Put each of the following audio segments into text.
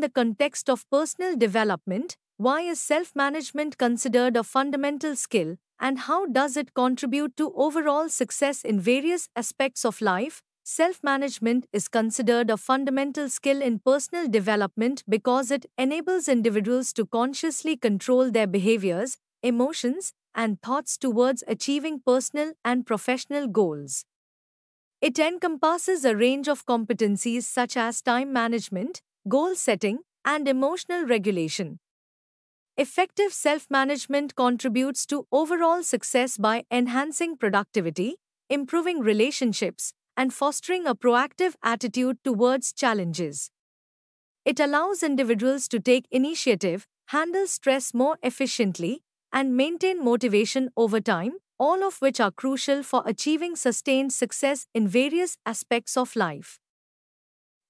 in the context of personal development, why is self management considered a fundamental skill, and how does it contribute to overall success in various aspects of life? Self management is considered a fundamental skill in personal development because it enables individuals to consciously control their behaviors, emotions, and thoughts towards achieving personal and professional goals. It encompasses a range of competencies such as time management, goal setting, and emotional regulation. Effective self management contributes to overall success by enhancing productivity, improving relationships, and fostering a proactive attitude towards challenges. It allows individuals to take initiative, handle stress more efficiently, and maintain motivation over time, all of which are crucial for achieving sustained success in various aspects of life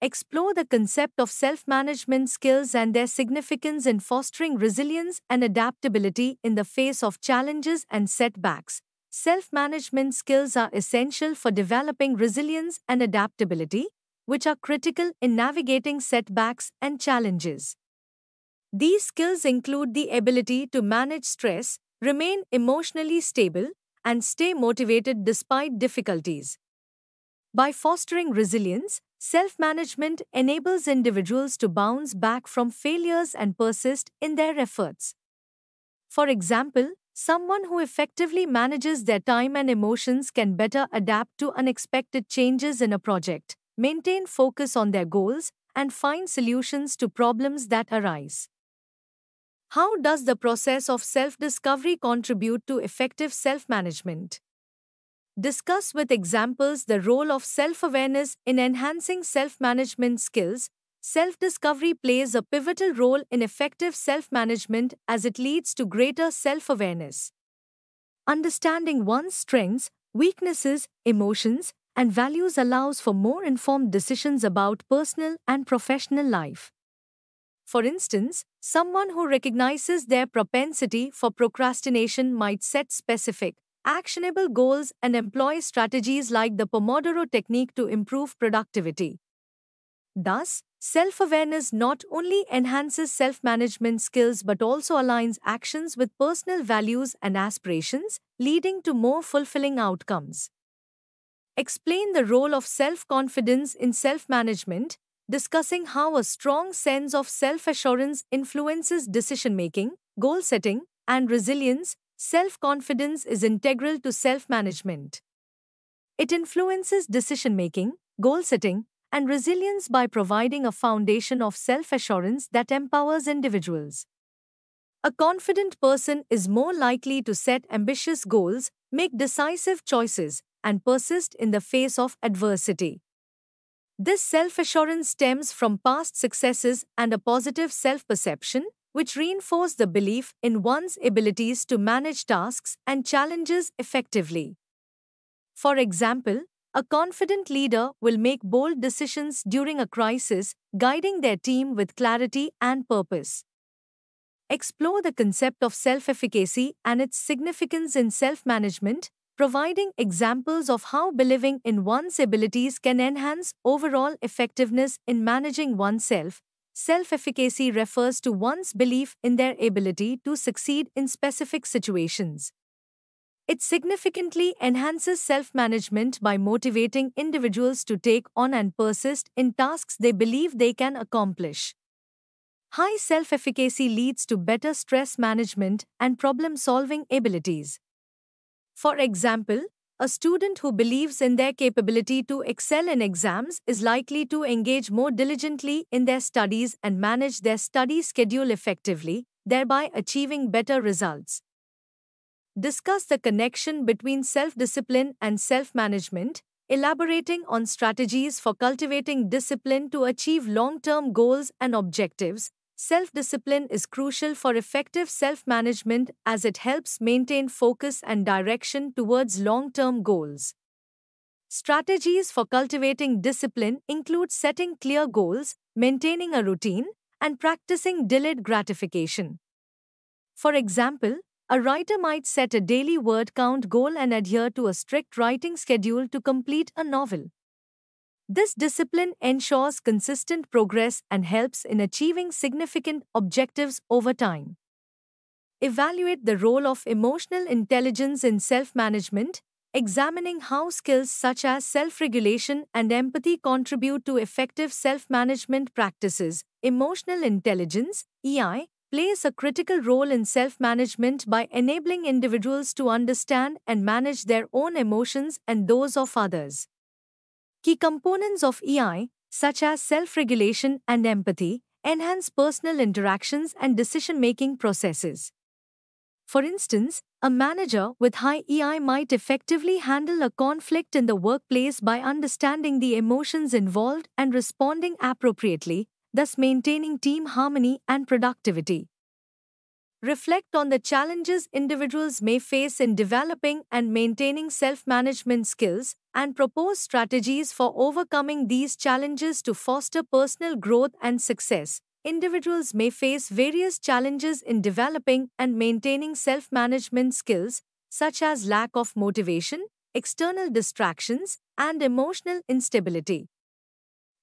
explore the concept of self management skills and their significance in fostering resilience and adaptability in the face of challenges and setbacks. Self management skills are essential for developing resilience and adaptability, which are critical in navigating setbacks and challenges. These skills include the ability to manage stress, remain emotionally stable, and stay motivated despite difficulties. By fostering resilience, self management enables individuals to bounce back from failures and persist in their efforts. For example, someone who effectively manages their time and emotions can better adapt to unexpected changes in a project, maintain focus on their goals, and find solutions to problems that arise. How does the process of self discovery contribute to effective self management? discuss with examples the role of self awareness in enhancing self management skills. Self discovery plays a pivotal role in effective self management as it leads to greater self awareness. Understanding one's strengths, weaknesses, emotions, and values allows for more informed decisions about personal and professional life. For instance, someone who recognizes their propensity for procrastination might set specific, actionable goals, and employ strategies like the Pomodoro technique to improve productivity. Thus, self awareness not only enhances self management skills but also aligns actions with personal values and aspirations, leading to more fulfilling outcomes. Explain the role of self confidence in self management, discussing how a strong sense of self assurance influences decision making, goal setting, and resilience, Self confidence is integral to self management. It influences decision making, goal setting, and resilience by providing a foundation of self assurance that empowers individuals. A confident person is more likely to set ambitious goals, make decisive choices, and persist in the face of adversity. This self assurance stems from past successes and a positive self perception, which reinforce the belief in one's abilities to manage tasks and challenges effectively. For example, a confident leader will make bold decisions during a crisis, guiding their team with clarity and purpose. Explore the concept of self efficacy and its significance in self management, providing examples of how believing in one's abilities can enhance overall effectiveness in managing oneself, Self efficacy refers to one's belief in their ability to succeed in specific situations. It significantly enhances self management by motivating individuals to take on and persist in tasks they believe they can accomplish. High self efficacy leads to better stress management and problem solving abilities. For example, a student who believes in their capability to excel in exams is likely to engage more diligently in their studies and manage their study schedule effectively, thereby achieving better results. Discuss the connection between self discipline and self management, elaborating on strategies for cultivating discipline to achieve long term goals and objectives, Self discipline is crucial for effective self management as it helps maintain focus and direction towards long term goals. Strategies for cultivating discipline include setting clear goals, maintaining a routine, and practicing delayed gratification. For example, a writer might set a daily word count goal and adhere to a strict writing schedule to complete a novel. This discipline ensures consistent progress and helps in achieving significant objectives over time. Evaluate the role of emotional intelligence in self management, examining how skills such as self regulation and empathy contribute to effective self management practices. Emotional intelligence, EI, plays a critical role in self management by enabling individuals to understand and manage their own emotions and those of others. Key components of EI, such as self regulation and empathy, enhance personal interactions and decision making processes. For instance, a manager with high EI might effectively handle a conflict in the workplace by understanding the emotions involved and responding appropriately, thus maintaining team harmony and productivity reflect on the challenges individuals may face in developing and maintaining self management skills, and propose strategies for overcoming these challenges to foster personal growth and success. Individuals may face various challenges in developing and maintaining self management skills, such as lack of motivation, external distractions, and emotional instability.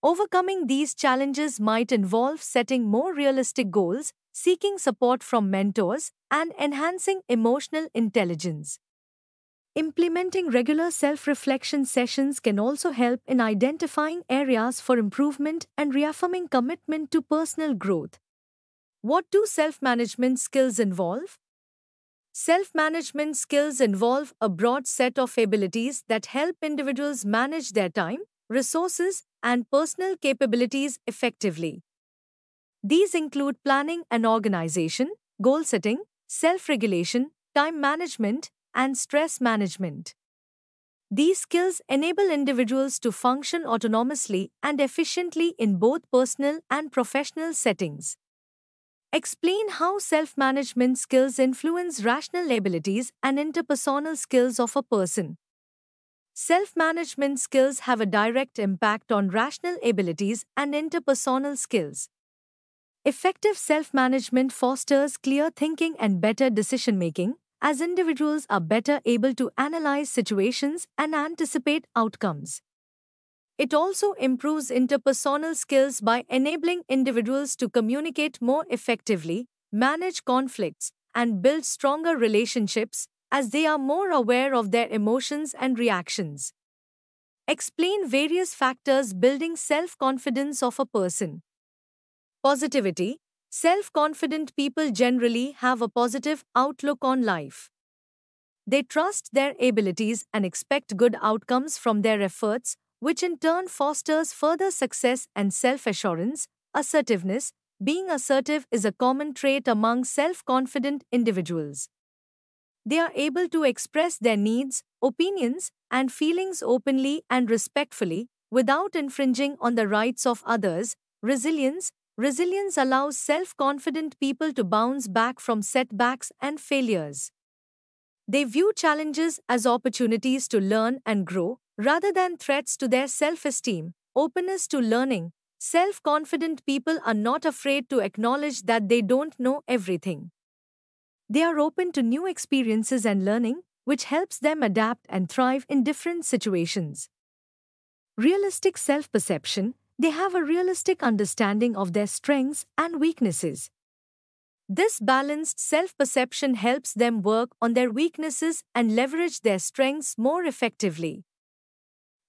Overcoming these challenges might involve setting more realistic goals, seeking support from mentors, and enhancing emotional intelligence. Implementing regular self reflection sessions can also help in identifying areas for improvement and reaffirming commitment to personal growth. What do self management skills involve? Self management skills involve a broad set of abilities that help individuals manage their time, resources, and personal capabilities effectively. These include planning and organization, goal setting, self regulation, time management, and stress management. These skills enable individuals to function autonomously and efficiently in both personal and professional settings. Explain how self management skills influence rational abilities and interpersonal skills of a person, Self management skills have a direct impact on rational abilities and interpersonal skills. Effective self management fosters clear thinking and better decision making, as individuals are better able to analyze situations and anticipate outcomes. It also improves interpersonal skills by enabling individuals to communicate more effectively, manage conflicts, and build stronger relationships, as they are more aware of their emotions and reactions. Explain various factors building self confidence of a person. Positivity Self confident people generally have a positive outlook on life. They trust their abilities and expect good outcomes from their efforts, which in turn fosters further success and self assurance, assertiveness. Being assertive is a common trait among self confident individuals they are able to express their needs, opinions, and feelings openly and respectfully without infringing on the rights of others. Resilience Resilience allows self confident people to bounce back from setbacks and failures. They view challenges as opportunities to learn and grow, rather than threats to their self esteem. Openness to learning. Self confident people are not afraid to acknowledge that they don't know everything. They are open to new experiences and learning, which helps them adapt and thrive in different situations. Realistic self perception they have a realistic understanding of their strengths and weaknesses. This balanced self perception helps them work on their weaknesses and leverage their strengths more effectively.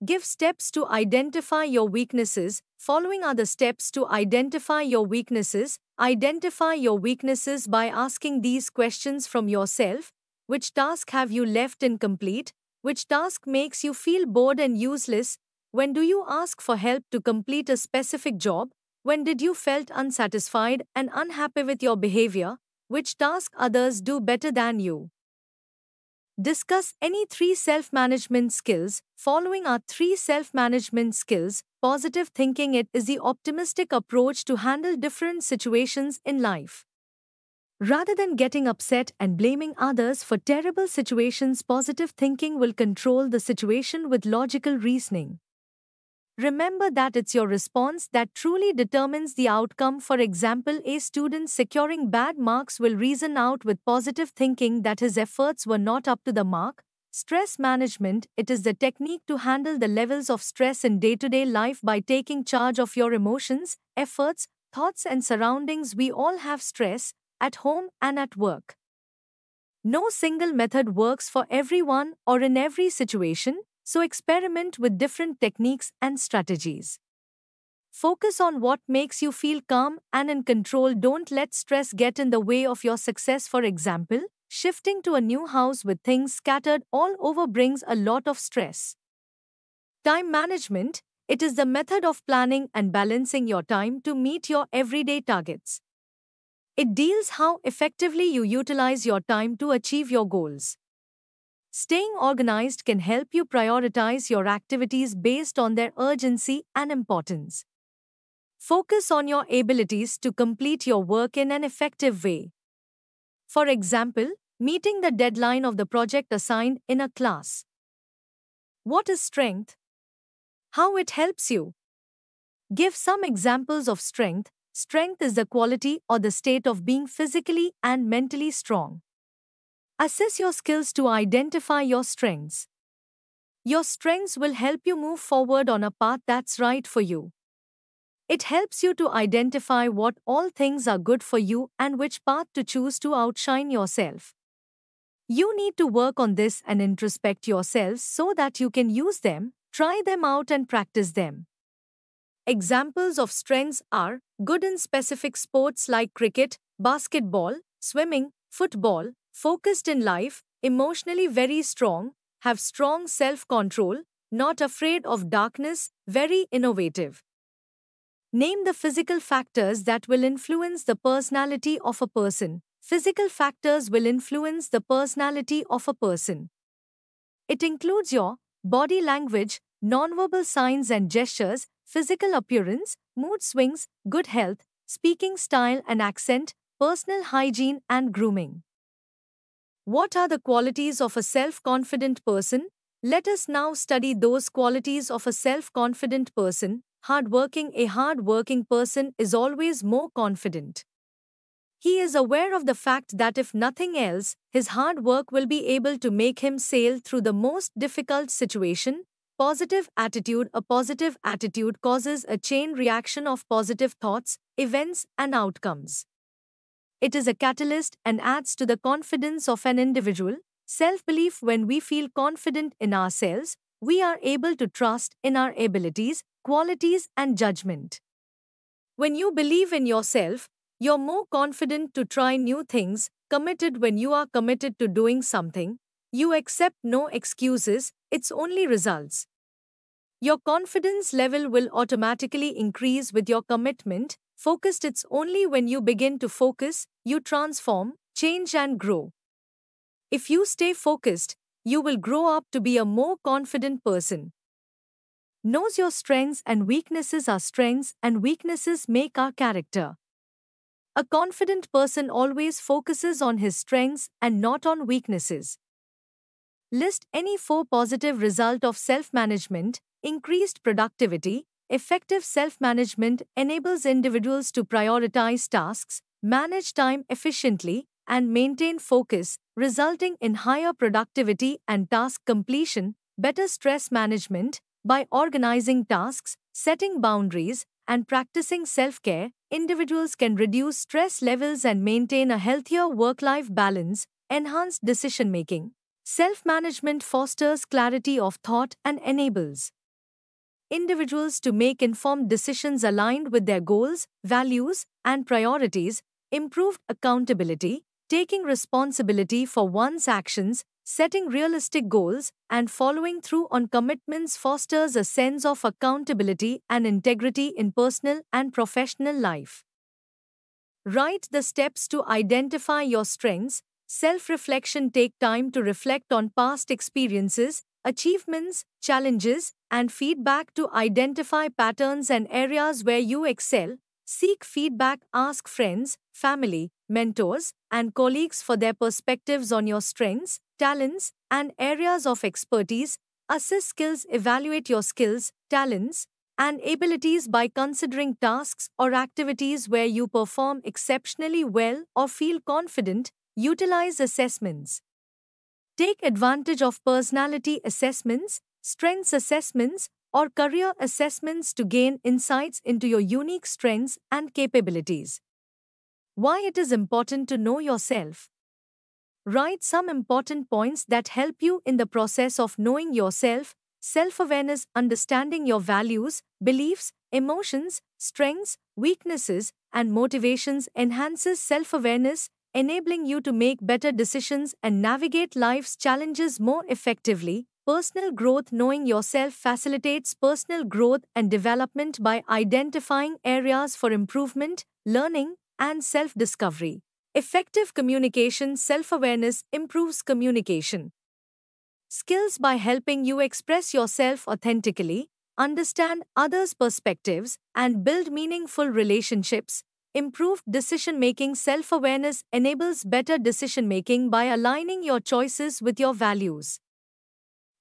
Give steps to identify your weaknesses. Following are the steps to identify your weaknesses Identify your weaknesses by asking these questions from yourself Which task have you left incomplete? Which task makes you feel bored and useless? When do you ask for help to complete a specific job? When did you felt unsatisfied and unhappy with your behavior? Which task others do better than you? Discuss any three self management skills. Following are three self management skills. Positive thinking it is the optimistic approach to handle different situations in life. Rather than getting upset and blaming others for terrible situations, positive thinking will control the situation with logical reasoning. Remember that it's your response that truly determines the outcome. For example, a student securing bad marks will reason out with positive thinking that his efforts were not up to the mark. Stress management It is the technique to handle the levels of stress in day to day life by taking charge of your emotions, efforts, thoughts, and surroundings. We all have stress, at home and at work. No single method works for everyone or in every situation, so experiment with different techniques and strategies. Focus on what makes you feel calm and in control. Don't let stress get in the way of your success. For example, shifting to a new house with things scattered all over brings a lot of stress. Time management it is the method of planning and balancing your time to meet your everyday targets. It deals how effectively you utilize your time to achieve your goals. Staying organized can help you prioritize your activities based on their urgency and importance. Focus on your abilities to complete your work in an effective way. For example, meeting the deadline of the project assigned in a class. What is strength? How it helps you. Give some examples of strength. Strength is the quality or the state of being physically and mentally strong. Assess your skills to identify your strengths. Your strengths will help you move forward on a path that's right for you. It helps you to identify what all things are good for you and which path to choose to outshine yourself. You need to work on this and introspect yourselves so that you can use them, try them out, and practice them. Examples of strengths are good in specific sports like cricket, basketball, swimming, football, focused in life, emotionally very strong, have strong self control, not afraid of darkness, very innovative. Name the physical factors that will influence the personality of a person. Physical factors will influence the personality of a person. It includes your body language, nonverbal signs and gestures, physical appearance, mood swings, good health, speaking style and accent, personal hygiene and grooming. What are the qualities of a self-confident person? Let us now study those qualities of a self-confident person. Hardworking A hard-working person is always more confident. He is aware of the fact that if nothing else, his hard work will be able to make him sail through the most difficult situation. Positive attitude A positive attitude causes a chain reaction of positive thoughts, events, and outcomes. It is a catalyst and adds to the confidence of an individual. Self belief when we feel confident in ourselves, we are able to trust in our abilities, qualities, and judgment. When you believe in yourself, you're more confident to try new things, committed when you are committed to doing something, you accept no excuses, it's only results. Your confidence level will automatically increase with your commitment, focused it's only when you begin to focus, you transform, change, and grow. If you stay focused, you will grow up to be a more confident person. Knows your strengths and weaknesses are strengths and weaknesses make our character. A confident person always focuses on his strengths and not on weaknesses. List any four positive result of self-management, increased productivity, Effective self management enables individuals to prioritize tasks, manage time efficiently, and maintain focus, resulting in higher productivity and task completion, better stress management, by organizing tasks, setting boundaries, and practicing self care, individuals can reduce stress levels and maintain a healthier work life balance, Enhanced decision making. Self management fosters clarity of thought and enables individuals to make informed decisions aligned with their goals, values, and priorities, improved accountability, taking responsibility for one's actions, setting realistic goals, and following through on commitments fosters a sense of accountability and integrity in personal and professional life. Write the steps to identify your strengths. Self reflection take time to reflect on past experiences, achievements, challenges, and feedback to identify patterns and areas where you excel. Seek feedback, ask friends, family, mentors, and colleagues for their perspectives on your strengths, talents, and areas of expertise. Assess skills, evaluate your skills, talents, and abilities by considering tasks or activities where you perform exceptionally well or feel confident. Utilize assessments Take advantage of personality assessments, strengths assessments, or career assessments to gain insights into your unique strengths and capabilities. Why it is important to know yourself. Write some important points that help you in the process of knowing yourself, self awareness, understanding your values, beliefs, emotions, strengths, weaknesses, and motivations enhances self awareness, enabling you to make better decisions and navigate life's challenges more effectively. Personal growth Knowing yourself facilitates personal growth and development by identifying areas for improvement, learning, and self discovery. Effective communication self awareness improves communication. Skills by helping you express yourself authentically, understand others' perspectives, and build meaningful relationships, Improved decision making self awareness enables better decision making by aligning your choices with your values,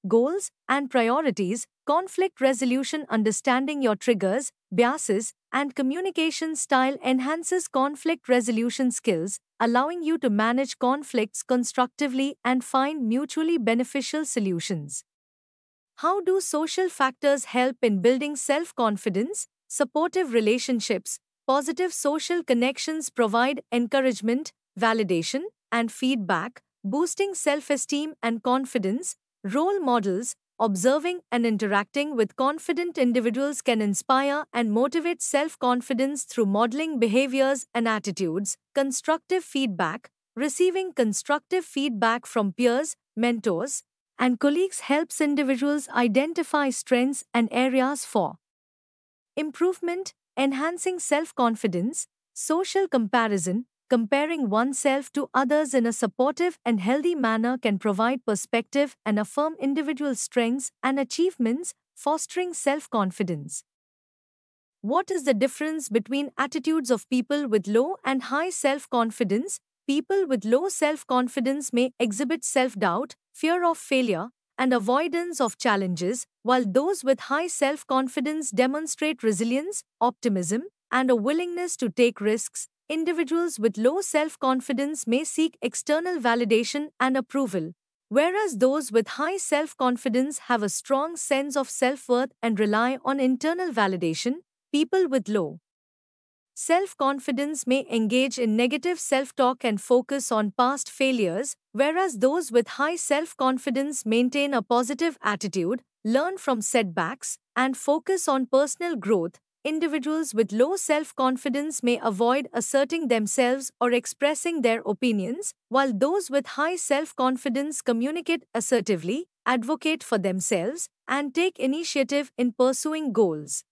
goals, and priorities, conflict resolution understanding your triggers, biases, and communication style enhances conflict resolution skills, allowing you to manage conflicts constructively and find mutually beneficial solutions. How do social factors help in building self confidence, supportive relationships, Positive social connections provide encouragement, validation, and feedback, boosting self esteem and confidence. Role models, observing and interacting with confident individuals can inspire and motivate self confidence through modeling behaviors and attitudes. Constructive feedback, receiving constructive feedback from peers, mentors, and colleagues helps individuals identify strengths and areas for improvement enhancing self confidence, social comparison, comparing oneself to others in a supportive and healthy manner can provide perspective and affirm individual strengths and achievements, fostering self confidence. What is the difference between attitudes of people with low and high self confidence? People with low self confidence may exhibit self doubt, fear of failure, and avoidance of challenges, while those with high self confidence demonstrate resilience, optimism, and a willingness to take risks. Individuals with low self confidence may seek external validation and approval, whereas those with high self confidence have a strong sense of self worth and rely on internal validation. People with low Self confidence may engage in negative self talk and focus on past failures, whereas those with high self confidence maintain a positive attitude, learn from setbacks, and focus on personal growth. Individuals with low self confidence may avoid asserting themselves or expressing their opinions, while those with high self confidence communicate assertively, advocate for themselves, and take initiative in pursuing goals.